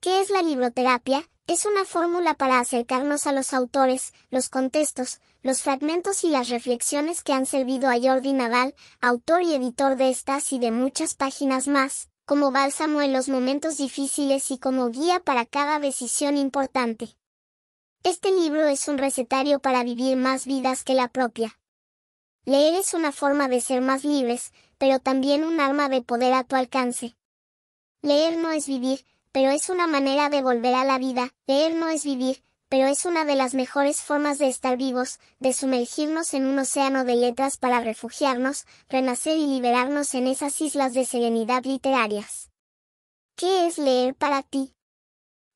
¿Qué es la libroterapia? Es una fórmula para acercarnos a los autores, los contextos, los fragmentos y las reflexiones que han servido a Jordi Naval, autor y editor de estas y de muchas páginas más, como bálsamo en los momentos difíciles y como guía para cada decisión importante. Este libro es un recetario para vivir más vidas que la propia. Leer es una forma de ser más libres, pero también un arma de poder a tu alcance. Leer no es vivir, pero es una manera de volver a la vida, leer no es vivir, pero es una de las mejores formas de estar vivos, de sumergirnos en un océano de letras para refugiarnos, renacer y liberarnos en esas islas de serenidad literarias. ¿Qué es leer para ti?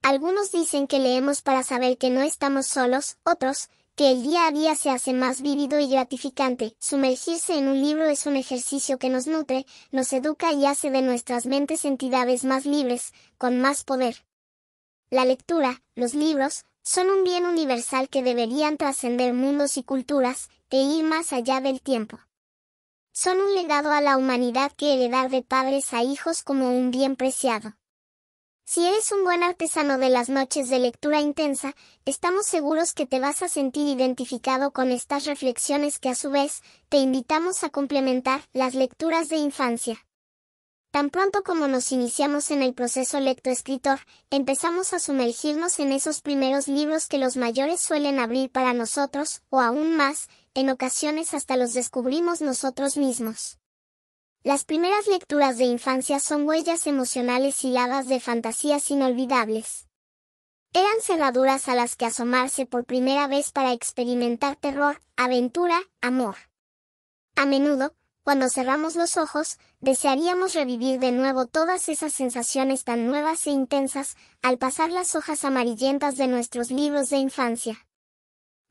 Algunos dicen que leemos para saber que no estamos solos, otros, que el día a día se hace más vívido y gratificante. Sumergirse en un libro es un ejercicio que nos nutre, nos educa y hace de nuestras mentes entidades más libres, con más poder. La lectura, los libros, son un bien universal que deberían trascender mundos y culturas, e ir más allá del tiempo. Son un legado a la humanidad que heredar de padres a hijos como un bien preciado. Si eres un buen artesano de las noches de lectura intensa, estamos seguros que te vas a sentir identificado con estas reflexiones que a su vez te invitamos a complementar las lecturas de infancia. Tan pronto como nos iniciamos en el proceso lectoescritor, empezamos a sumergirnos en esos primeros libros que los mayores suelen abrir para nosotros, o aún más, en ocasiones hasta los descubrimos nosotros mismos. Las primeras lecturas de infancia son huellas emocionales hiladas de fantasías inolvidables. Eran cerraduras a las que asomarse por primera vez para experimentar terror, aventura, amor. A menudo, cuando cerramos los ojos, desearíamos revivir de nuevo todas esas sensaciones tan nuevas e intensas al pasar las hojas amarillentas de nuestros libros de infancia.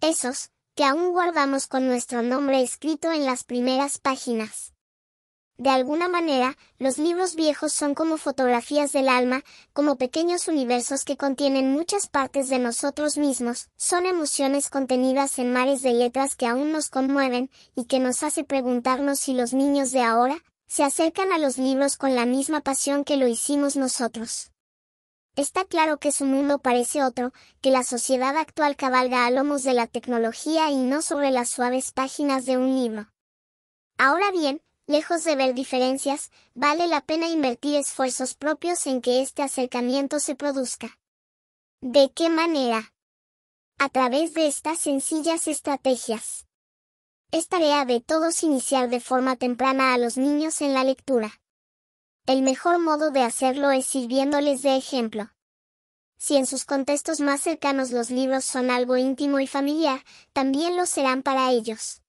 Esos, que aún guardamos con nuestro nombre escrito en las primeras páginas. De alguna manera, los libros viejos son como fotografías del alma, como pequeños universos que contienen muchas partes de nosotros mismos, son emociones contenidas en mares de letras que aún nos conmueven, y que nos hace preguntarnos si los niños de ahora, se acercan a los libros con la misma pasión que lo hicimos nosotros. Está claro que su mundo parece otro, que la sociedad actual cabalga a lomos de la tecnología y no sobre las suaves páginas de un libro. Ahora bien, lejos de ver diferencias, vale la pena invertir esfuerzos propios en que este acercamiento se produzca. ¿De qué manera? A través de estas sencillas estrategias. Es tarea de todos iniciar de forma temprana a los niños en la lectura. El mejor modo de hacerlo es sirviéndoles de ejemplo. Si en sus contextos más cercanos los libros son algo íntimo y familiar, también lo serán para ellos.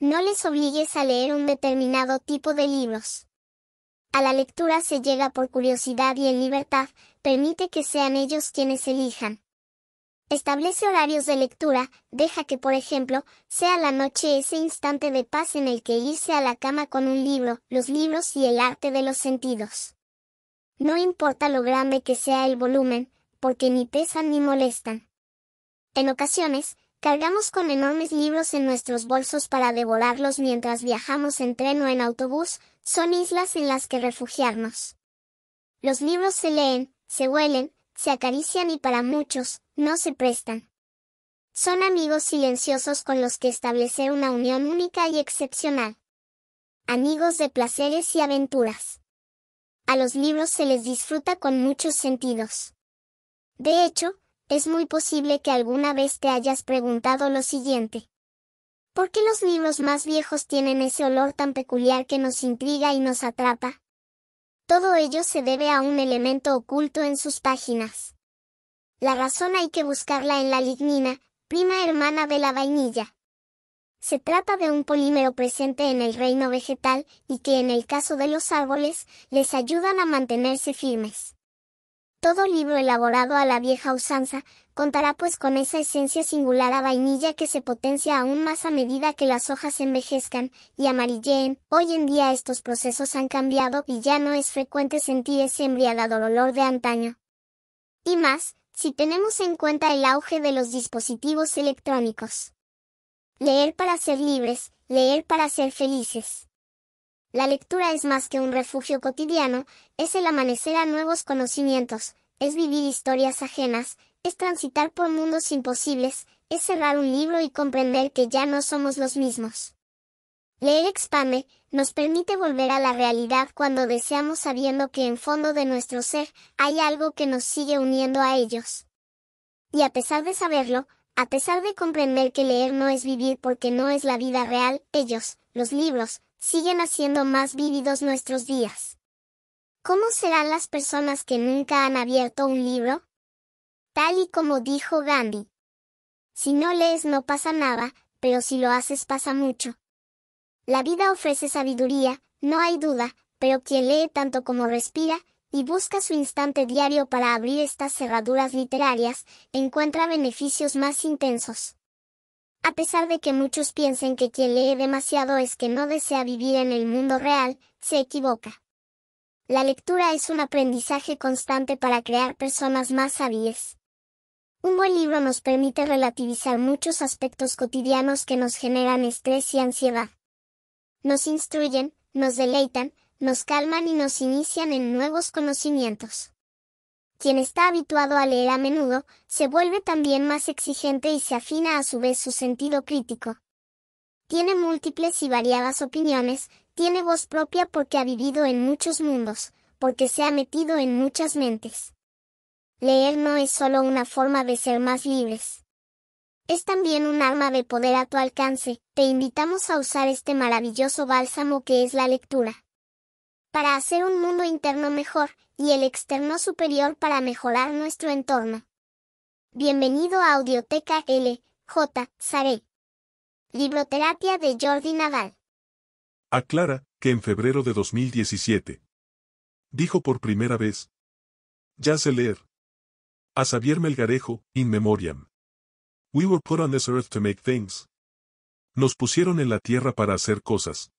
No les obligues a leer un determinado tipo de libros. A la lectura se llega por curiosidad y en libertad, permite que sean ellos quienes elijan. Establece horarios de lectura, deja que por ejemplo, sea la noche ese instante de paz en el que irse a la cama con un libro, los libros y el arte de los sentidos. No importa lo grande que sea el volumen, porque ni pesan ni molestan. En ocasiones, Cargamos con enormes libros en nuestros bolsos para devorarlos mientras viajamos en tren o en autobús, son islas en las que refugiarnos. Los libros se leen, se huelen, se acarician y para muchos, no se prestan. Son amigos silenciosos con los que establecer una unión única y excepcional. Amigos de placeres y aventuras. A los libros se les disfruta con muchos sentidos. De hecho, es muy posible que alguna vez te hayas preguntado lo siguiente. ¿Por qué los libros más viejos tienen ese olor tan peculiar que nos intriga y nos atrapa? Todo ello se debe a un elemento oculto en sus páginas. La razón hay que buscarla en la lignina, prima hermana de la vainilla. Se trata de un polímero presente en el reino vegetal, y que en el caso de los árboles, les ayudan a mantenerse firmes. Todo libro elaborado a la vieja usanza, contará pues con esa esencia singular a vainilla que se potencia aún más a medida que las hojas envejezcan y amarilleen. Hoy en día estos procesos han cambiado y ya no es frecuente sentir ese embriagador olor de antaño. Y más, si tenemos en cuenta el auge de los dispositivos electrónicos. Leer para ser libres, leer para ser felices. La lectura es más que un refugio cotidiano, es el amanecer a nuevos conocimientos, es vivir historias ajenas, es transitar por mundos imposibles, es cerrar un libro y comprender que ya no somos los mismos. Leer expande, nos permite volver a la realidad cuando deseamos sabiendo que en fondo de nuestro ser hay algo que nos sigue uniendo a ellos. Y a pesar de saberlo, a pesar de comprender que leer no es vivir porque no es la vida real, ellos, los libros, siguen haciendo más vívidos nuestros días. ¿Cómo serán las personas que nunca han abierto un libro? Tal y como dijo Gandhi. Si no lees no pasa nada, pero si lo haces pasa mucho. La vida ofrece sabiduría, no hay duda, pero quien lee tanto como respira, y busca su instante diario para abrir estas cerraduras literarias, encuentra beneficios más intensos. A pesar de que muchos piensen que quien lee demasiado es que no desea vivir en el mundo real, se equivoca. La lectura es un aprendizaje constante para crear personas más sabias. Un buen libro nos permite relativizar muchos aspectos cotidianos que nos generan estrés y ansiedad. Nos instruyen, nos deleitan, nos calman y nos inician en nuevos conocimientos quien está habituado a leer a menudo, se vuelve también más exigente y se afina a su vez su sentido crítico. Tiene múltiples y variadas opiniones, tiene voz propia porque ha vivido en muchos mundos, porque se ha metido en muchas mentes. Leer no es solo una forma de ser más libres. Es también un arma de poder a tu alcance, te invitamos a usar este maravilloso bálsamo que es la lectura. Para hacer un mundo interno mejor, y el externo superior para mejorar nuestro entorno. Bienvenido a Audioteca L. J. Saré. Libroterapia de Jordi Naval. Aclara que en febrero de 2017 dijo por primera vez: Ya sé leer. A Xavier Melgarejo, in memoriam. We were put on this earth to make things. Nos pusieron en la tierra para hacer cosas.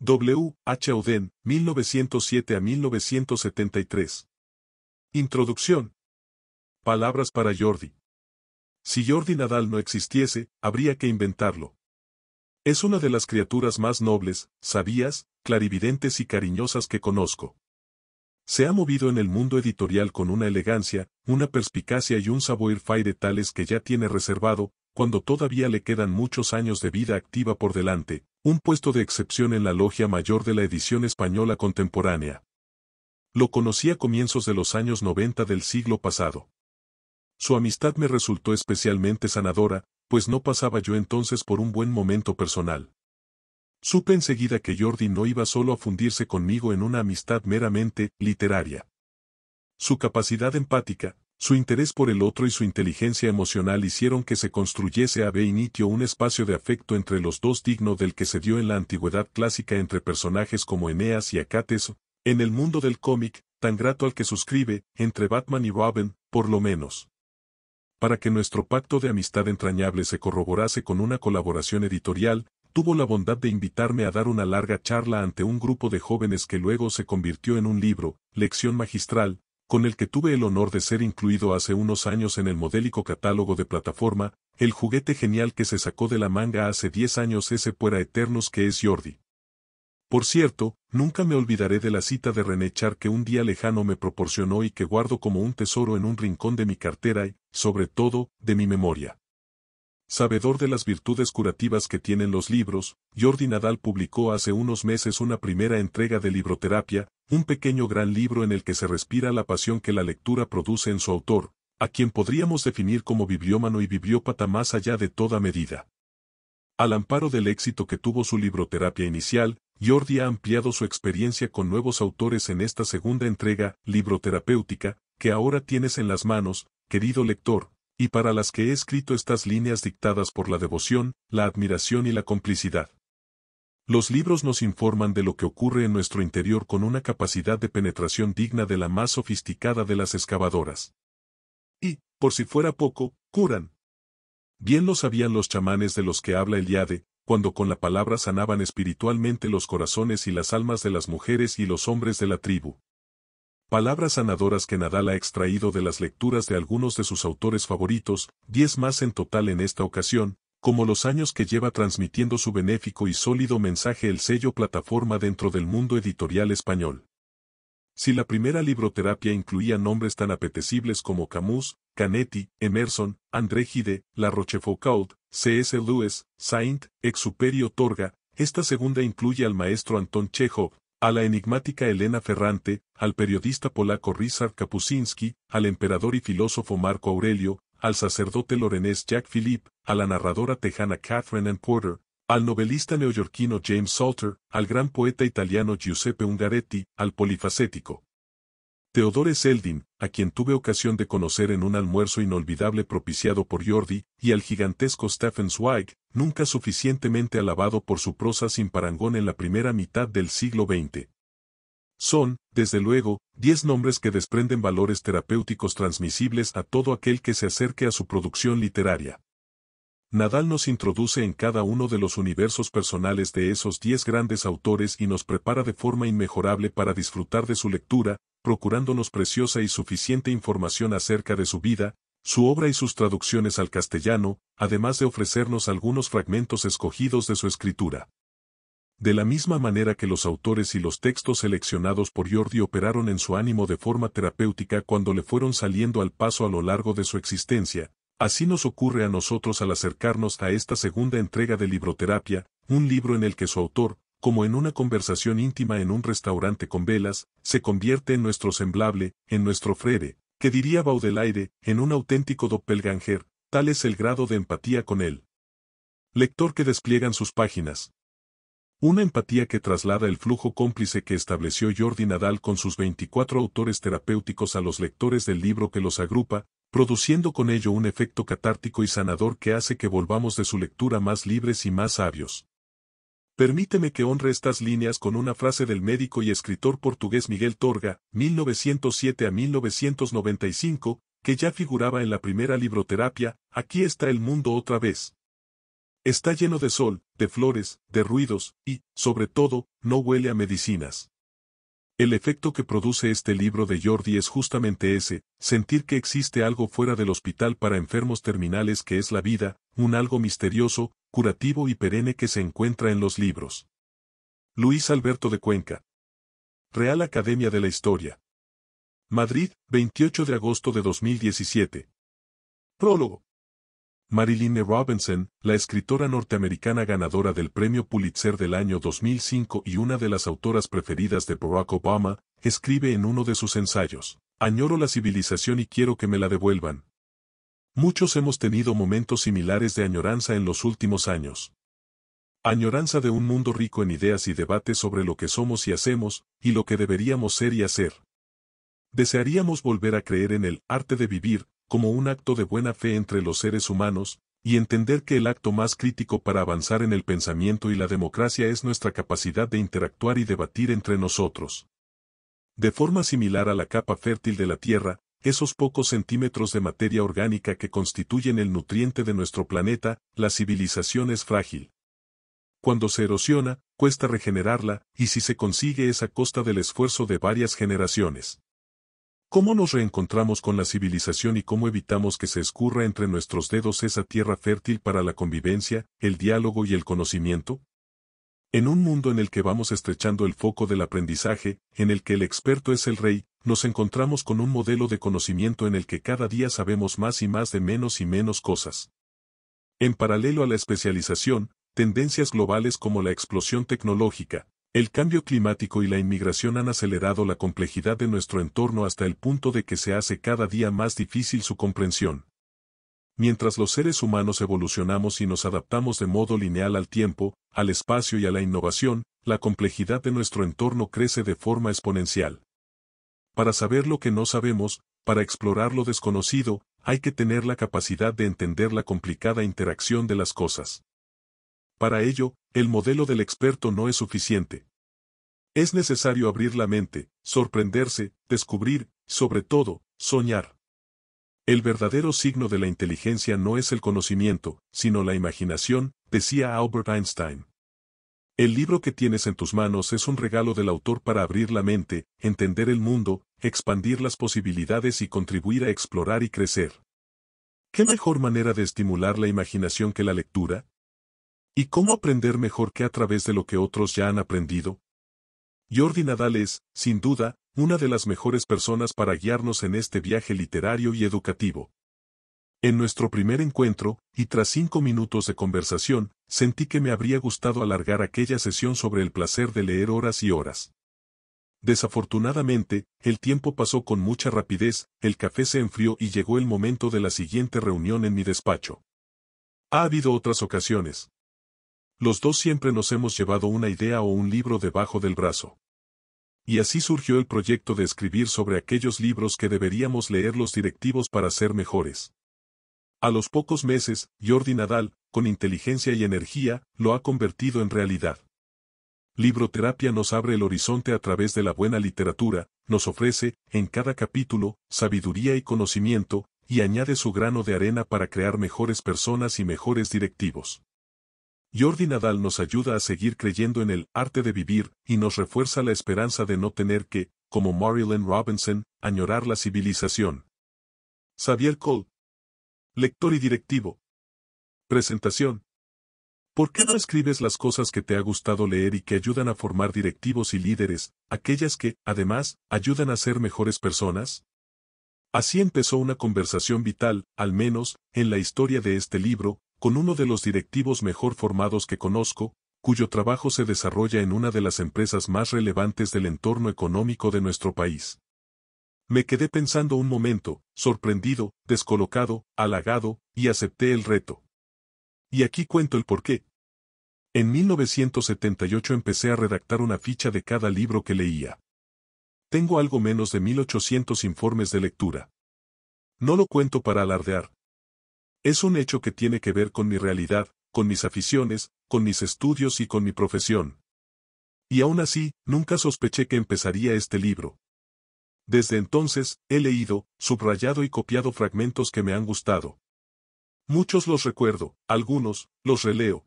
W. H. Oden, e 1907 a 1973. Introducción. Palabras para Jordi. Si Jordi Nadal no existiese, habría que inventarlo. Es una de las criaturas más nobles, sabias, clarividentes y cariñosas que conozco. Se ha movido en el mundo editorial con una elegancia, una perspicacia y un savoir faire tales que ya tiene reservado, cuando todavía le quedan muchos años de vida activa por delante, un puesto de excepción en la logia mayor de la edición española contemporánea. Lo conocí a comienzos de los años 90 del siglo pasado. Su amistad me resultó especialmente sanadora, pues no pasaba yo entonces por un buen momento personal. Supe enseguida que Jordi no iba solo a fundirse conmigo en una amistad meramente literaria. Su capacidad empática, su interés por el otro y su inteligencia emocional hicieron que se construyese a Beinitio un espacio de afecto entre los dos digno del que se dio en la antigüedad clásica entre personajes como Eneas y Acates, en el mundo del cómic, tan grato al que suscribe, entre Batman y Robin, por lo menos. Para que nuestro pacto de amistad entrañable se corroborase con una colaboración editorial, tuvo la bondad de invitarme a dar una larga charla ante un grupo de jóvenes que luego se convirtió en un libro, Lección Magistral, con el que tuve el honor de ser incluido hace unos años en el modélico catálogo de plataforma, el juguete genial que se sacó de la manga hace 10 años ese fuera eternos que es Jordi. Por cierto, nunca me olvidaré de la cita de René Char que un día lejano me proporcionó y que guardo como un tesoro en un rincón de mi cartera y, sobre todo, de mi memoria. Sabedor de las virtudes curativas que tienen los libros, Jordi Nadal publicó hace unos meses una primera entrega de Libroterapia, un pequeño gran libro en el que se respira la pasión que la lectura produce en su autor, a quien podríamos definir como bibliómano y bibliópata más allá de toda medida. Al amparo del éxito que tuvo su libroterapia inicial, Jordi ha ampliado su experiencia con nuevos autores en esta segunda entrega, libroterapéutica, que ahora tienes en las manos, querido lector, y para las que he escrito estas líneas dictadas por la devoción, la admiración y la complicidad. Los libros nos informan de lo que ocurre en nuestro interior con una capacidad de penetración digna de la más sofisticada de las excavadoras. Y, por si fuera poco, curan. Bien lo sabían los chamanes de los que habla el Eliade, cuando con la palabra sanaban espiritualmente los corazones y las almas de las mujeres y los hombres de la tribu. Palabras sanadoras que Nadal ha extraído de las lecturas de algunos de sus autores favoritos, diez más en total en esta ocasión, como los años que lleva transmitiendo su benéfico y sólido mensaje el sello plataforma dentro del mundo editorial español. Si la primera libroterapia incluía nombres tan apetecibles como Camus, Canetti, Emerson, André Gide, La Rochefoucauld, C.S. Lewis, Saint, Exuperio Torga, esta segunda incluye al maestro Anton Chejo, a la enigmática Elena Ferrante, al periodista polaco Ryszard Kapuscinski, al emperador y filósofo Marco Aurelio, al sacerdote lorenés Jack Philip, a la narradora tejana Catherine Ann Porter, al novelista neoyorquino James Salter, al gran poeta italiano Giuseppe Ungaretti, al polifacético. Teodore Seldin, a quien tuve ocasión de conocer en un almuerzo inolvidable propiciado por Jordi, y al gigantesco Stephen Zweig, nunca suficientemente alabado por su prosa sin parangón en la primera mitad del siglo XX. Son, desde luego, diez nombres que desprenden valores terapéuticos transmisibles a todo aquel que se acerque a su producción literaria. Nadal nos introduce en cada uno de los universos personales de esos diez grandes autores y nos prepara de forma inmejorable para disfrutar de su lectura, procurándonos preciosa y suficiente información acerca de su vida, su obra y sus traducciones al castellano, además de ofrecernos algunos fragmentos escogidos de su escritura. De la misma manera que los autores y los textos seleccionados por Jordi operaron en su ánimo de forma terapéutica cuando le fueron saliendo al paso a lo largo de su existencia, así nos ocurre a nosotros al acercarnos a esta segunda entrega de Libroterapia, un libro en el que su autor, como en una conversación íntima en un restaurante con velas, se convierte en nuestro semblable, en nuestro frere, que diría Baudelaire, en un auténtico doppelganger, tal es el grado de empatía con él. Lector que despliegan sus páginas, una empatía que traslada el flujo cómplice que estableció Jordi Nadal con sus 24 autores terapéuticos a los lectores del libro que los agrupa, produciendo con ello un efecto catártico y sanador que hace que volvamos de su lectura más libres y más sabios. Permíteme que honre estas líneas con una frase del médico y escritor portugués Miguel Torga, 1907 a 1995, que ya figuraba en la primera libroterapia, Aquí está el mundo otra vez. Está lleno de sol, de flores, de ruidos, y, sobre todo, no huele a medicinas. El efecto que produce este libro de Jordi es justamente ese, sentir que existe algo fuera del hospital para enfermos terminales que es la vida, un algo misterioso, curativo y perenne que se encuentra en los libros. Luis Alberto de Cuenca. Real Academia de la Historia. Madrid, 28 de agosto de 2017. Prólogo. Marilynne Robinson, la escritora norteamericana ganadora del Premio Pulitzer del año 2005 y una de las autoras preferidas de Barack Obama, escribe en uno de sus ensayos, Añoro la civilización y quiero que me la devuelvan. Muchos hemos tenido momentos similares de añoranza en los últimos años. Añoranza de un mundo rico en ideas y debates sobre lo que somos y hacemos, y lo que deberíamos ser y hacer. Desearíamos volver a creer en el arte de vivir, como un acto de buena fe entre los seres humanos, y entender que el acto más crítico para avanzar en el pensamiento y la democracia es nuestra capacidad de interactuar y debatir entre nosotros. De forma similar a la capa fértil de la Tierra, esos pocos centímetros de materia orgánica que constituyen el nutriente de nuestro planeta, la civilización es frágil. Cuando se erosiona, cuesta regenerarla, y si se consigue es a costa del esfuerzo de varias generaciones. ¿Cómo nos reencontramos con la civilización y cómo evitamos que se escurra entre nuestros dedos esa tierra fértil para la convivencia, el diálogo y el conocimiento? En un mundo en el que vamos estrechando el foco del aprendizaje, en el que el experto es el rey, nos encontramos con un modelo de conocimiento en el que cada día sabemos más y más de menos y menos cosas. En paralelo a la especialización, tendencias globales como la explosión tecnológica, el cambio climático y la inmigración han acelerado la complejidad de nuestro entorno hasta el punto de que se hace cada día más difícil su comprensión. Mientras los seres humanos evolucionamos y nos adaptamos de modo lineal al tiempo, al espacio y a la innovación, la complejidad de nuestro entorno crece de forma exponencial. Para saber lo que no sabemos, para explorar lo desconocido, hay que tener la capacidad de entender la complicada interacción de las cosas. Para ello, el modelo del experto no es suficiente. Es necesario abrir la mente, sorprenderse, descubrir, sobre todo, soñar. El verdadero signo de la inteligencia no es el conocimiento, sino la imaginación, decía Albert Einstein. El libro que tienes en tus manos es un regalo del autor para abrir la mente, entender el mundo, expandir las posibilidades y contribuir a explorar y crecer. ¿Qué mejor manera de estimular la imaginación que la lectura? ¿Y cómo aprender mejor que a través de lo que otros ya han aprendido? Jordi Nadal es, sin duda, una de las mejores personas para guiarnos en este viaje literario y educativo. En nuestro primer encuentro, y tras cinco minutos de conversación, sentí que me habría gustado alargar aquella sesión sobre el placer de leer horas y horas. Desafortunadamente, el tiempo pasó con mucha rapidez, el café se enfrió y llegó el momento de la siguiente reunión en mi despacho. Ha habido otras ocasiones, los dos siempre nos hemos llevado una idea o un libro debajo del brazo. Y así surgió el proyecto de escribir sobre aquellos libros que deberíamos leer los directivos para ser mejores. A los pocos meses, Jordi Nadal, con inteligencia y energía, lo ha convertido en realidad. Libroterapia nos abre el horizonte a través de la buena literatura, nos ofrece, en cada capítulo, sabiduría y conocimiento, y añade su grano de arena para crear mejores personas y mejores directivos. Jordi Nadal nos ayuda a seguir creyendo en el arte de vivir y nos refuerza la esperanza de no tener que, como Marilyn Robinson, añorar la civilización. Xavier Cole. Lector y directivo. Presentación. ¿Por qué no escribes las cosas que te ha gustado leer y que ayudan a formar directivos y líderes, aquellas que, además, ayudan a ser mejores personas? Así empezó una conversación vital, al menos, en la historia de este libro, con uno de los directivos mejor formados que conozco, cuyo trabajo se desarrolla en una de las empresas más relevantes del entorno económico de nuestro país. Me quedé pensando un momento, sorprendido, descolocado, halagado, y acepté el reto. Y aquí cuento el porqué. En 1978 empecé a redactar una ficha de cada libro que leía. Tengo algo menos de 1800 informes de lectura. No lo cuento para alardear, es un hecho que tiene que ver con mi realidad, con mis aficiones, con mis estudios y con mi profesión. Y aún así, nunca sospeché que empezaría este libro. Desde entonces, he leído, subrayado y copiado fragmentos que me han gustado. Muchos los recuerdo, algunos, los releo.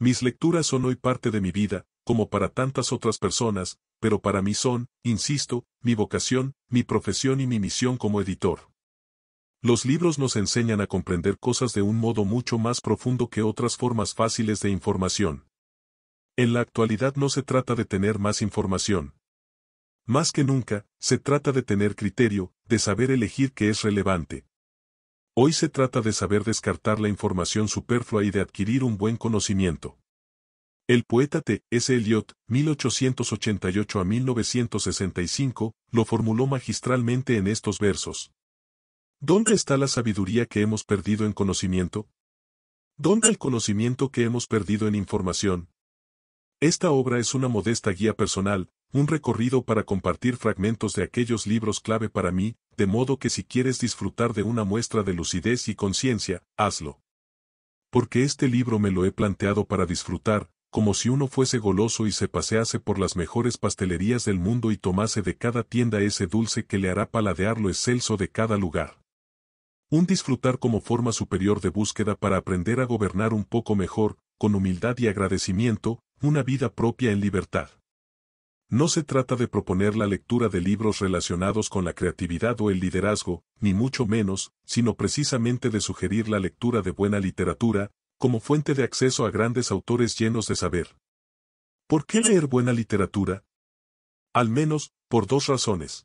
Mis lecturas son hoy parte de mi vida, como para tantas otras personas, pero para mí son, insisto, mi vocación, mi profesión y mi misión como editor. Los libros nos enseñan a comprender cosas de un modo mucho más profundo que otras formas fáciles de información. En la actualidad no se trata de tener más información. Más que nunca, se trata de tener criterio, de saber elegir qué es relevante. Hoy se trata de saber descartar la información superflua y de adquirir un buen conocimiento. El poeta T. S. Eliot, 1888 a 1965, lo formuló magistralmente en estos versos. ¿Dónde está la sabiduría que hemos perdido en conocimiento? ¿Dónde el conocimiento que hemos perdido en información? Esta obra es una modesta guía personal, un recorrido para compartir fragmentos de aquellos libros clave para mí, de modo que si quieres disfrutar de una muestra de lucidez y conciencia, hazlo. Porque este libro me lo he planteado para disfrutar, como si uno fuese goloso y se pasease por las mejores pastelerías del mundo y tomase de cada tienda ese dulce que le hará paladear lo excelso de cada lugar. Un disfrutar como forma superior de búsqueda para aprender a gobernar un poco mejor, con humildad y agradecimiento, una vida propia en libertad. No se trata de proponer la lectura de libros relacionados con la creatividad o el liderazgo, ni mucho menos, sino precisamente de sugerir la lectura de buena literatura, como fuente de acceso a grandes autores llenos de saber. ¿Por qué leer buena literatura? Al menos, por dos razones.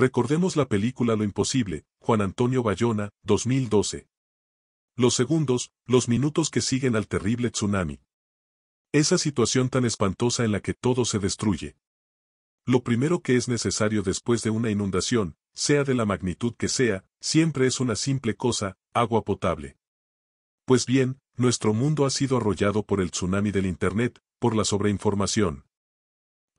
Recordemos la película Lo Imposible, Juan Antonio Bayona, 2012. Los segundos, los minutos que siguen al terrible tsunami. Esa situación tan espantosa en la que todo se destruye. Lo primero que es necesario después de una inundación, sea de la magnitud que sea, siempre es una simple cosa, agua potable. Pues bien, nuestro mundo ha sido arrollado por el tsunami del Internet, por la sobreinformación.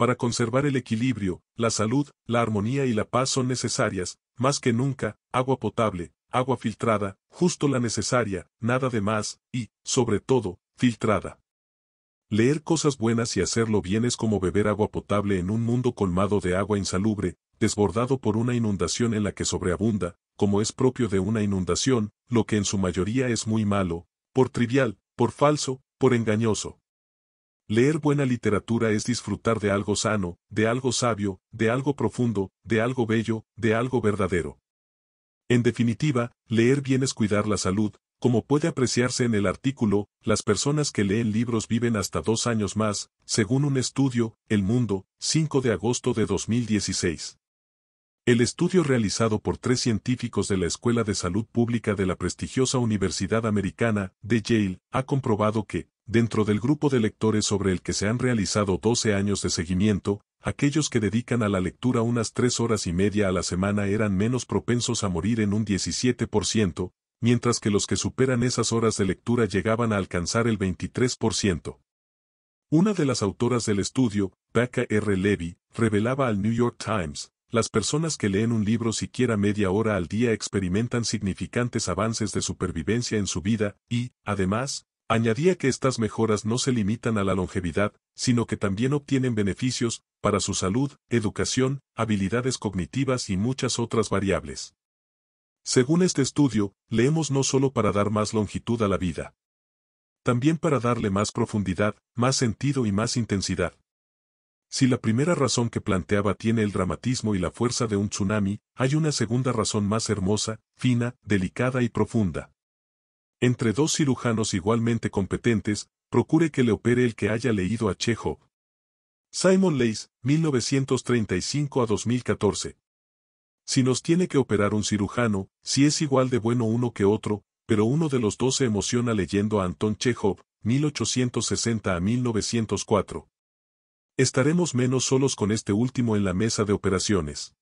Para conservar el equilibrio, la salud, la armonía y la paz son necesarias, más que nunca, agua potable, agua filtrada, justo la necesaria, nada de más, y, sobre todo, filtrada. Leer cosas buenas y hacerlo bien es como beber agua potable en un mundo colmado de agua insalubre, desbordado por una inundación en la que sobreabunda, como es propio de una inundación, lo que en su mayoría es muy malo, por trivial, por falso, por engañoso. Leer buena literatura es disfrutar de algo sano, de algo sabio, de algo profundo, de algo bello, de algo verdadero. En definitiva, leer bien es cuidar la salud, como puede apreciarse en el artículo, las personas que leen libros viven hasta dos años más, según un estudio, El Mundo, 5 de agosto de 2016. El estudio realizado por tres científicos de la Escuela de Salud Pública de la prestigiosa Universidad Americana, de Yale, ha comprobado que, dentro del grupo de lectores sobre el que se han realizado 12 años de seguimiento, aquellos que dedican a la lectura unas tres horas y media a la semana eran menos propensos a morir en un 17%, mientras que los que superan esas horas de lectura llegaban a alcanzar el 23%. Una de las autoras del estudio, Becca R. Levy, revelaba al New York Times, las personas que leen un libro siquiera media hora al día experimentan significantes avances de supervivencia en su vida y, además, Añadía que estas mejoras no se limitan a la longevidad, sino que también obtienen beneficios, para su salud, educación, habilidades cognitivas y muchas otras variables. Según este estudio, leemos no solo para dar más longitud a la vida, también para darle más profundidad, más sentido y más intensidad. Si la primera razón que planteaba tiene el dramatismo y la fuerza de un tsunami, hay una segunda razón más hermosa, fina, delicada y profunda. Entre dos cirujanos igualmente competentes, procure que le opere el que haya leído a Chejov. Simon Leys, 1935 a 2014. Si nos tiene que operar un cirujano, si es igual de bueno uno que otro, pero uno de los dos se emociona leyendo a Anton Chekhov, 1860 a 1904. Estaremos menos solos con este último en la mesa de operaciones.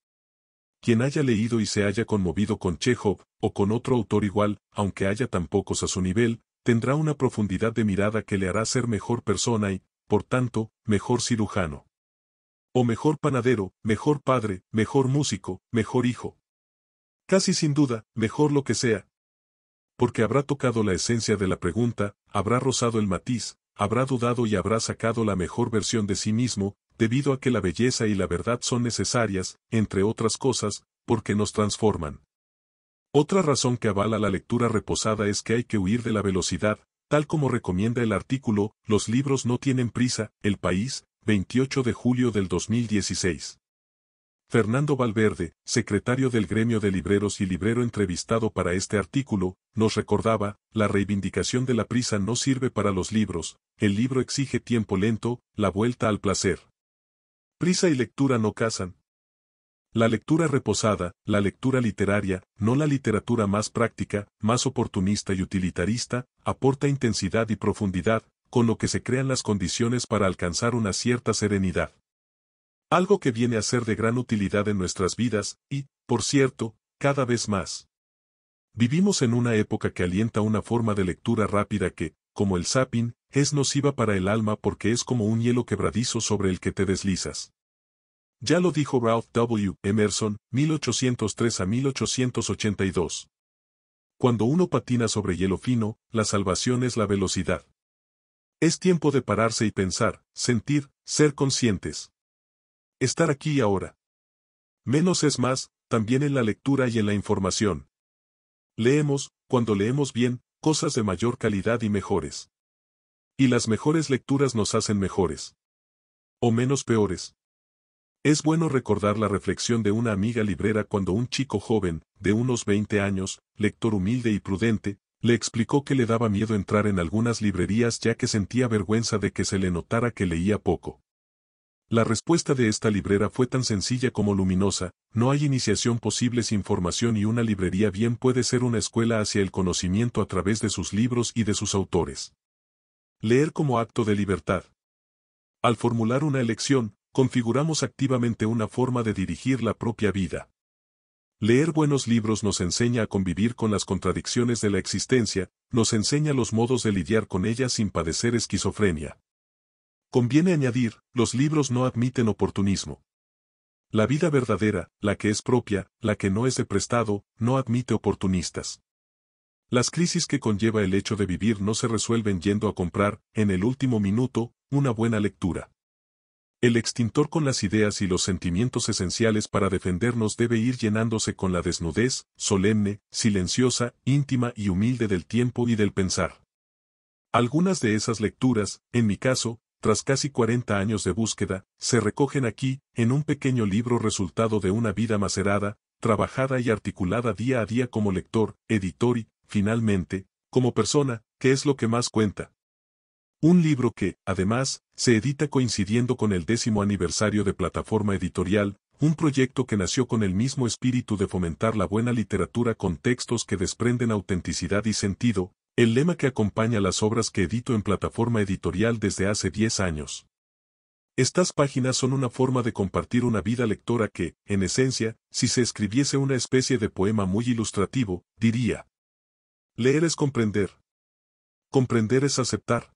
Quien haya leído y se haya conmovido con Chekhov, o con otro autor igual, aunque haya tan pocos a su nivel, tendrá una profundidad de mirada que le hará ser mejor persona y, por tanto, mejor cirujano. O mejor panadero, mejor padre, mejor músico, mejor hijo. Casi sin duda, mejor lo que sea. Porque habrá tocado la esencia de la pregunta, habrá rozado el matiz, habrá dudado y habrá sacado la mejor versión de sí mismo, debido a que la belleza y la verdad son necesarias, entre otras cosas, porque nos transforman. Otra razón que avala la lectura reposada es que hay que huir de la velocidad, tal como recomienda el artículo, Los libros no tienen prisa, El País, 28 de julio del 2016. Fernando Valverde, secretario del Gremio de Libreros y librero entrevistado para este artículo, nos recordaba, la reivindicación de la prisa no sirve para los libros, el libro exige tiempo lento, la vuelta al placer. Prisa y lectura no casan. La lectura reposada, la lectura literaria, no la literatura más práctica, más oportunista y utilitarista, aporta intensidad y profundidad, con lo que se crean las condiciones para alcanzar una cierta serenidad. Algo que viene a ser de gran utilidad en nuestras vidas, y, por cierto, cada vez más. Vivimos en una época que alienta una forma de lectura rápida que, como el sapin, es nociva para el alma porque es como un hielo quebradizo sobre el que te deslizas. Ya lo dijo Ralph W. Emerson, 1803 a 1882. Cuando uno patina sobre hielo fino, la salvación es la velocidad. Es tiempo de pararse y pensar, sentir, ser conscientes. Estar aquí y ahora. Menos es más, también en la lectura y en la información. Leemos, cuando leemos bien, cosas de mayor calidad y mejores. Y las mejores lecturas nos hacen mejores. O menos peores. Es bueno recordar la reflexión de una amiga librera cuando un chico joven, de unos 20 años, lector humilde y prudente, le explicó que le daba miedo entrar en algunas librerías ya que sentía vergüenza de que se le notara que leía poco. La respuesta de esta librera fue tan sencilla como luminosa, no hay iniciación posible sin formación y una librería bien puede ser una escuela hacia el conocimiento a través de sus libros y de sus autores. Leer como acto de libertad. Al formular una elección, configuramos activamente una forma de dirigir la propia vida. Leer buenos libros nos enseña a convivir con las contradicciones de la existencia, nos enseña los modos de lidiar con ellas sin padecer esquizofrenia. Conviene añadir, los libros no admiten oportunismo. La vida verdadera, la que es propia, la que no es de prestado, no admite oportunistas. Las crisis que conlleva el hecho de vivir no se resuelven yendo a comprar, en el último minuto, una buena lectura. El extintor con las ideas y los sentimientos esenciales para defendernos debe ir llenándose con la desnudez, solemne, silenciosa, íntima y humilde del tiempo y del pensar. Algunas de esas lecturas, en mi caso, tras casi 40 años de búsqueda, se recogen aquí, en un pequeño libro resultado de una vida macerada, trabajada y articulada día a día como lector, editor y, finalmente, como persona, que es lo que más cuenta. Un libro que, además, se edita coincidiendo con el décimo aniversario de Plataforma Editorial, un proyecto que nació con el mismo espíritu de fomentar la buena literatura con textos que desprenden autenticidad y sentido, el lema que acompaña las obras que edito en plataforma editorial desde hace 10 años. Estas páginas son una forma de compartir una vida lectora que, en esencia, si se escribiese una especie de poema muy ilustrativo, diría. Leer es comprender. Comprender es aceptar.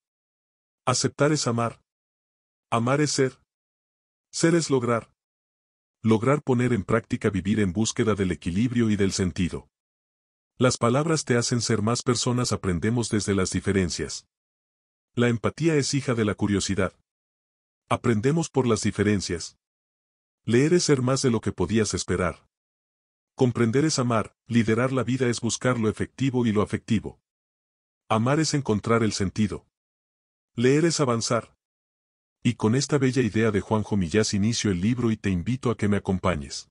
Aceptar es amar. Amar es ser. Ser es lograr. Lograr poner en práctica vivir en búsqueda del equilibrio y del sentido. Las palabras te hacen ser más personas aprendemos desde las diferencias. La empatía es hija de la curiosidad. Aprendemos por las diferencias. Leer es ser más de lo que podías esperar. Comprender es amar, liderar la vida es buscar lo efectivo y lo afectivo. Amar es encontrar el sentido. Leer es avanzar. Y con esta bella idea de Juanjo Millás inicio el libro y te invito a que me acompañes.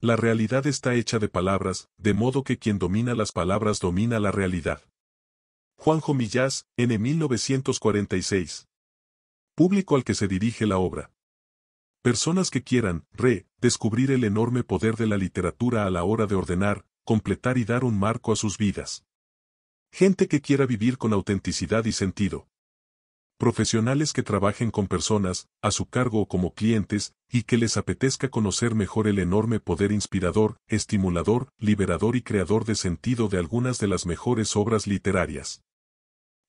La realidad está hecha de palabras, de modo que quien domina las palabras domina la realidad. Juanjo Millás, N. 1946. Público al que se dirige la obra. Personas que quieran, re, descubrir el enorme poder de la literatura a la hora de ordenar, completar y dar un marco a sus vidas. Gente que quiera vivir con autenticidad y sentido profesionales que trabajen con personas, a su cargo o como clientes, y que les apetezca conocer mejor el enorme poder inspirador, estimulador, liberador y creador de sentido de algunas de las mejores obras literarias.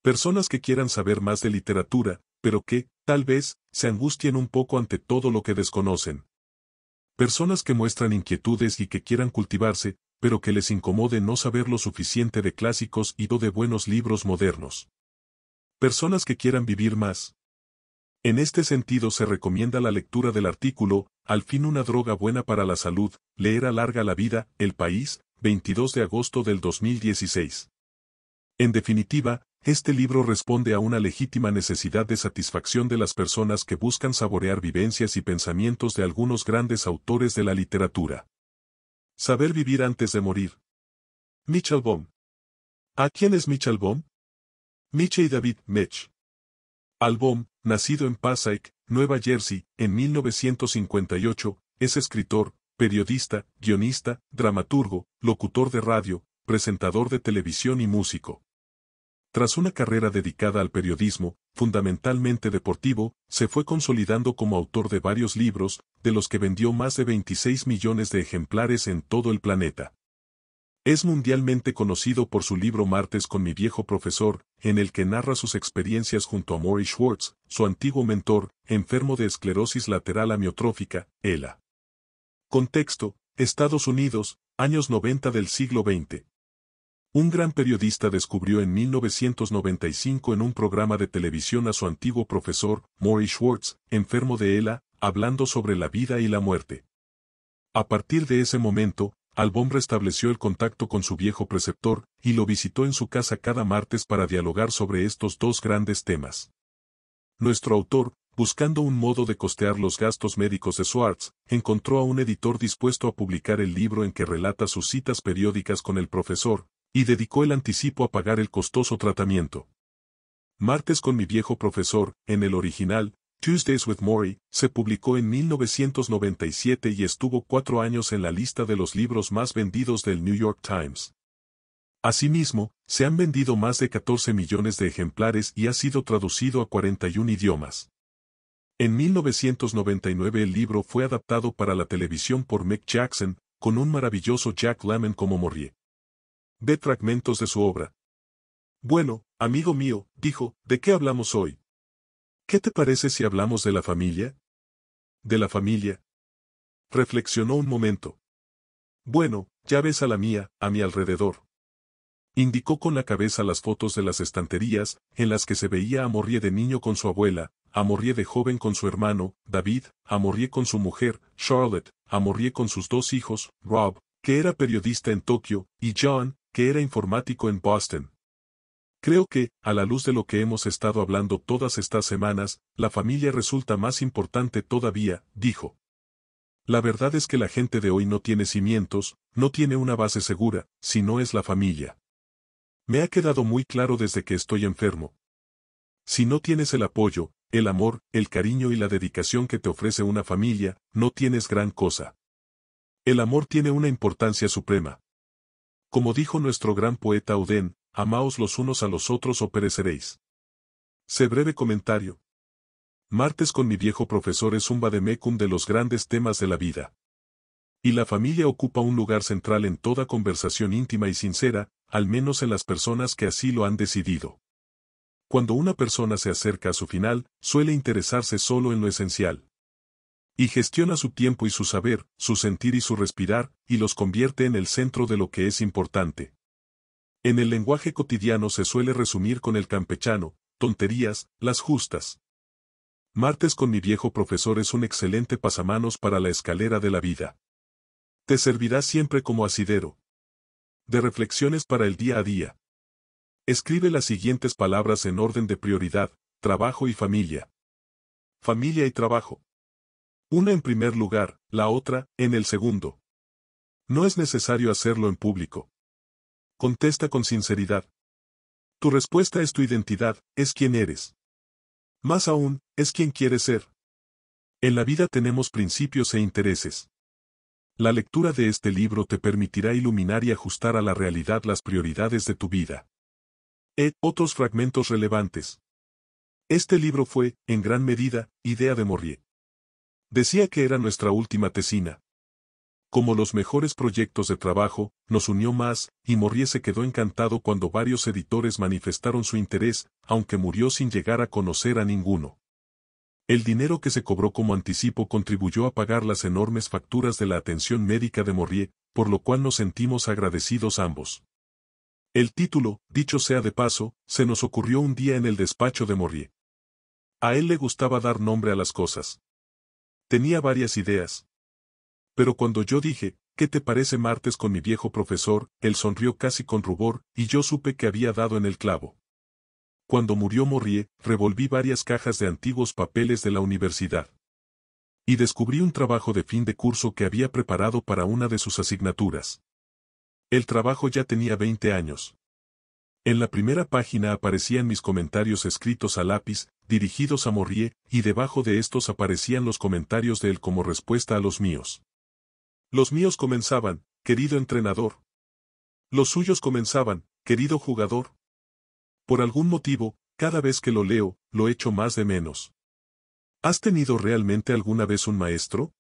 Personas que quieran saber más de literatura, pero que, tal vez, se angustien un poco ante todo lo que desconocen. Personas que muestran inquietudes y que quieran cultivarse, pero que les incomode no saber lo suficiente de clásicos y de buenos libros modernos. Personas que quieran vivir más. En este sentido se recomienda la lectura del artículo, Al fin una droga buena para la salud, leer Larga la vida, El País, 22 de agosto del 2016. En definitiva, este libro responde a una legítima necesidad de satisfacción de las personas que buscan saborear vivencias y pensamientos de algunos grandes autores de la literatura. Saber vivir antes de morir. Mitchell Bohm. ¿A quién es Mitchell Bohm? Miche y David Mech. Albom, nacido en Passaic, Nueva Jersey, en 1958, es escritor, periodista, guionista, dramaturgo, locutor de radio, presentador de televisión y músico. Tras una carrera dedicada al periodismo, fundamentalmente deportivo, se fue consolidando como autor de varios libros, de los que vendió más de 26 millones de ejemplares en todo el planeta. Es mundialmente conocido por su libro Martes con mi viejo profesor, en el que narra sus experiencias junto a Maury Schwartz, su antiguo mentor, enfermo de esclerosis lateral amiotrófica, ELA. Contexto, Estados Unidos, años 90 del siglo XX. Un gran periodista descubrió en 1995 en un programa de televisión a su antiguo profesor, Maury Schwartz, enfermo de ELA, hablando sobre la vida y la muerte. A partir de ese momento, Albom restableció el contacto con su viejo preceptor, y lo visitó en su casa cada martes para dialogar sobre estos dos grandes temas. Nuestro autor, buscando un modo de costear los gastos médicos de Schwartz, encontró a un editor dispuesto a publicar el libro en que relata sus citas periódicas con el profesor, y dedicó el anticipo a pagar el costoso tratamiento. Martes con mi viejo profesor, en el original, Tuesdays with Morrie se publicó en 1997 y estuvo cuatro años en la lista de los libros más vendidos del New York Times. Asimismo, se han vendido más de 14 millones de ejemplares y ha sido traducido a 41 idiomas. En 1999 el libro fue adaptado para la televisión por Mick Jackson, con un maravilloso Jack Lemmon como Morrie. Ve fragmentos de su obra. Bueno, amigo mío, dijo, ¿de qué hablamos hoy? ¿Qué te parece si hablamos de la familia? De la familia. Reflexionó un momento. Bueno, ya ves a la mía, a mi alrededor. Indicó con la cabeza las fotos de las estanterías, en las que se veía a Morrie de niño con su abuela, a Morrie de joven con su hermano, David, a Morrie con su mujer, Charlotte, a Morrie con sus dos hijos, Rob, que era periodista en Tokio, y John, que era informático en Boston. Creo que, a la luz de lo que hemos estado hablando todas estas semanas, la familia resulta más importante todavía, dijo. La verdad es que la gente de hoy no tiene cimientos, no tiene una base segura, si no es la familia. Me ha quedado muy claro desde que estoy enfermo. Si no tienes el apoyo, el amor, el cariño y la dedicación que te ofrece una familia, no tienes gran cosa. El amor tiene una importancia suprema. Como dijo nuestro gran poeta Udén, amaos los unos a los otros o pereceréis. Se breve comentario. Martes con mi viejo profesor es un vademecum de los grandes temas de la vida. Y la familia ocupa un lugar central en toda conversación íntima y sincera, al menos en las personas que así lo han decidido. Cuando una persona se acerca a su final, suele interesarse solo en lo esencial. Y gestiona su tiempo y su saber, su sentir y su respirar, y los convierte en el centro de lo que es importante. En el lenguaje cotidiano se suele resumir con el campechano, tonterías, las justas. Martes con mi viejo profesor es un excelente pasamanos para la escalera de la vida. Te servirá siempre como asidero. De reflexiones para el día a día. Escribe las siguientes palabras en orden de prioridad, trabajo y familia. Familia y trabajo. Una en primer lugar, la otra, en el segundo. No es necesario hacerlo en público. Contesta con sinceridad. Tu respuesta es tu identidad, es quien eres. Más aún, es quien quieres ser. En la vida tenemos principios e intereses. La lectura de este libro te permitirá iluminar y ajustar a la realidad las prioridades de tu vida. He, Otros fragmentos relevantes. Este libro fue, en gran medida, idea de Morier. Decía que era nuestra última tesina. Como los mejores proyectos de trabajo, nos unió más, y Morrie se quedó encantado cuando varios editores manifestaron su interés, aunque murió sin llegar a conocer a ninguno. El dinero que se cobró como anticipo contribuyó a pagar las enormes facturas de la atención médica de Morrie, por lo cual nos sentimos agradecidos ambos. El título, dicho sea de paso, se nos ocurrió un día en el despacho de Morrie. A él le gustaba dar nombre a las cosas. Tenía varias ideas, pero cuando yo dije, ¿qué te parece martes con mi viejo profesor? Él sonrió casi con rubor, y yo supe que había dado en el clavo. Cuando murió Morrie, revolví varias cajas de antiguos papeles de la universidad. Y descubrí un trabajo de fin de curso que había preparado para una de sus asignaturas. El trabajo ya tenía 20 años. En la primera página aparecían mis comentarios escritos a lápiz, dirigidos a Morrie, y debajo de estos aparecían los comentarios de él como respuesta a los míos. Los míos comenzaban, querido entrenador. Los suyos comenzaban, querido jugador. Por algún motivo, cada vez que lo leo, lo echo más de menos. ¿Has tenido realmente alguna vez un maestro?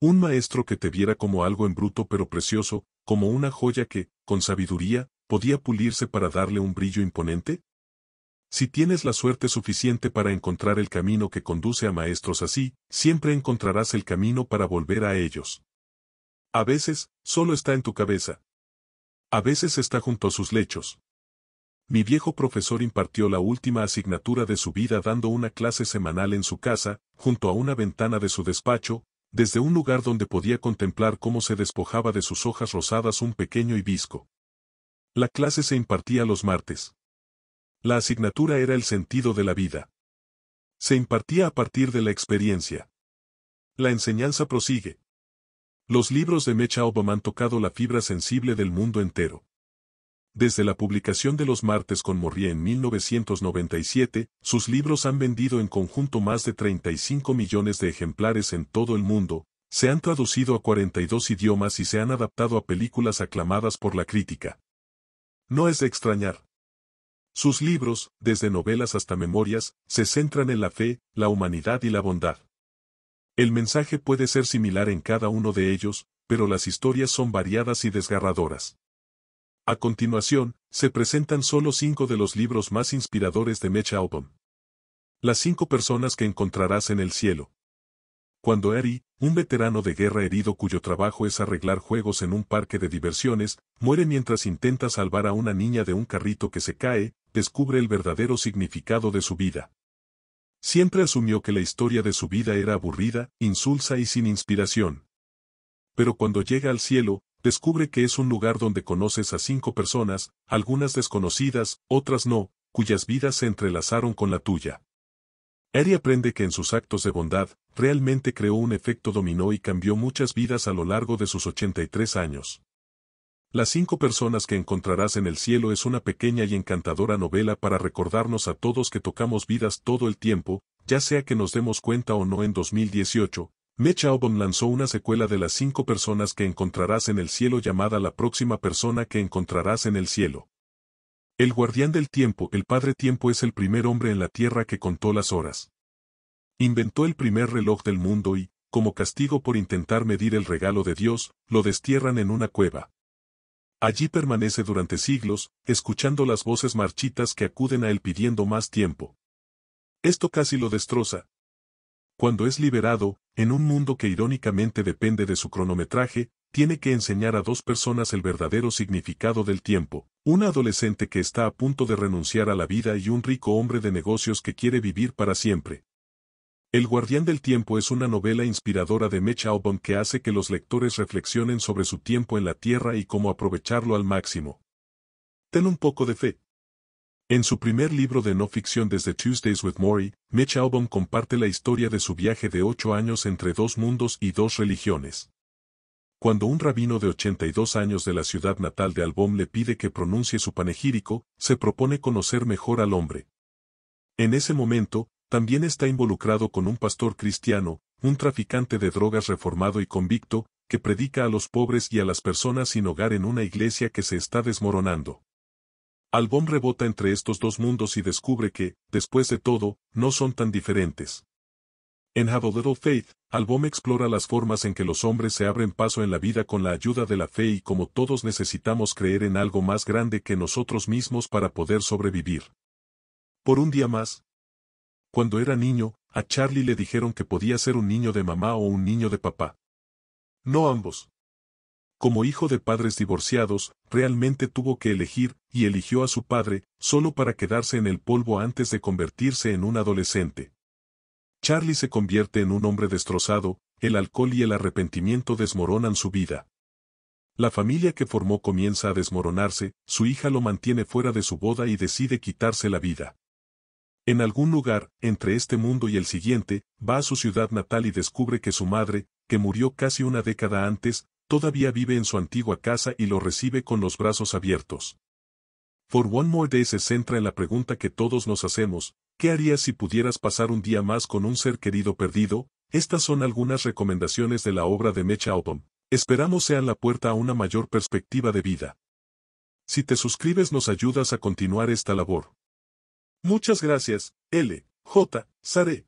Un maestro que te viera como algo en bruto pero precioso, como una joya que, con sabiduría, podía pulirse para darle un brillo imponente? Si tienes la suerte suficiente para encontrar el camino que conduce a maestros así, siempre encontrarás el camino para volver a ellos. A veces, solo está en tu cabeza. A veces está junto a sus lechos. Mi viejo profesor impartió la última asignatura de su vida dando una clase semanal en su casa, junto a una ventana de su despacho, desde un lugar donde podía contemplar cómo se despojaba de sus hojas rosadas un pequeño hibisco. La clase se impartía los martes. La asignatura era el sentido de la vida. Se impartía a partir de la experiencia. La enseñanza prosigue. Los libros de Mecha Obama han tocado la fibra sensible del mundo entero. Desde la publicación de Los Martes con Morrie en 1997, sus libros han vendido en conjunto más de 35 millones de ejemplares en todo el mundo, se han traducido a 42 idiomas y se han adaptado a películas aclamadas por la crítica. No es de extrañar. Sus libros, desde novelas hasta memorias, se centran en la fe, la humanidad y la bondad. El mensaje puede ser similar en cada uno de ellos, pero las historias son variadas y desgarradoras. A continuación, se presentan solo cinco de los libros más inspiradores de Mecha Album. Las cinco personas que encontrarás en el cielo. Cuando Eri, un veterano de guerra herido cuyo trabajo es arreglar juegos en un parque de diversiones, muere mientras intenta salvar a una niña de un carrito que se cae, descubre el verdadero significado de su vida. Siempre asumió que la historia de su vida era aburrida, insulsa y sin inspiración. Pero cuando llega al cielo, descubre que es un lugar donde conoces a cinco personas, algunas desconocidas, otras no, cuyas vidas se entrelazaron con la tuya. Eri aprende que en sus actos de bondad, realmente creó un efecto dominó y cambió muchas vidas a lo largo de sus 83 años. Las cinco personas que encontrarás en el cielo es una pequeña y encantadora novela para recordarnos a todos que tocamos vidas todo el tiempo, ya sea que nos demos cuenta o no en 2018, Mechaobon lanzó una secuela de las cinco personas que encontrarás en el cielo llamada La próxima persona que encontrarás en el cielo. El guardián del tiempo, el padre tiempo es el primer hombre en la tierra que contó las horas. Inventó el primer reloj del mundo y, como castigo por intentar medir el regalo de Dios, lo destierran en una cueva. Allí permanece durante siglos, escuchando las voces marchitas que acuden a él pidiendo más tiempo. Esto casi lo destroza. Cuando es liberado, en un mundo que irónicamente depende de su cronometraje, tiene que enseñar a dos personas el verdadero significado del tiempo, un adolescente que está a punto de renunciar a la vida y un rico hombre de negocios que quiere vivir para siempre. El Guardián del Tiempo es una novela inspiradora de Mitch Albom que hace que los lectores reflexionen sobre su tiempo en la Tierra y cómo aprovecharlo al máximo. Ten un poco de fe. En su primer libro de no ficción desde Tuesdays with Maury, Mitch Albom comparte la historia de su viaje de ocho años entre dos mundos y dos religiones. Cuando un rabino de 82 años de la ciudad natal de Albom le pide que pronuncie su panegírico, se propone conocer mejor al hombre. En ese momento, también está involucrado con un pastor cristiano, un traficante de drogas reformado y convicto, que predica a los pobres y a las personas sin hogar en una iglesia que se está desmoronando. Albom rebota entre estos dos mundos y descubre que, después de todo, no son tan diferentes. En Have a Little Faith, Albom explora las formas en que los hombres se abren paso en la vida con la ayuda de la fe y como todos necesitamos creer en algo más grande que nosotros mismos para poder sobrevivir. Por un día más, cuando era niño, a Charlie le dijeron que podía ser un niño de mamá o un niño de papá. No ambos. Como hijo de padres divorciados, realmente tuvo que elegir, y eligió a su padre, solo para quedarse en el polvo antes de convertirse en un adolescente. Charlie se convierte en un hombre destrozado, el alcohol y el arrepentimiento desmoronan su vida. La familia que formó comienza a desmoronarse, su hija lo mantiene fuera de su boda y decide quitarse la vida. En algún lugar, entre este mundo y el siguiente, va a su ciudad natal y descubre que su madre, que murió casi una década antes, todavía vive en su antigua casa y lo recibe con los brazos abiertos. For One More Day se centra en la pregunta que todos nos hacemos, ¿qué harías si pudieras pasar un día más con un ser querido perdido? Estas son algunas recomendaciones de la obra de Mecha Odom. Esperamos sean la puerta a una mayor perspectiva de vida. Si te suscribes nos ayudas a continuar esta labor. Muchas gracias, L. J. Sare.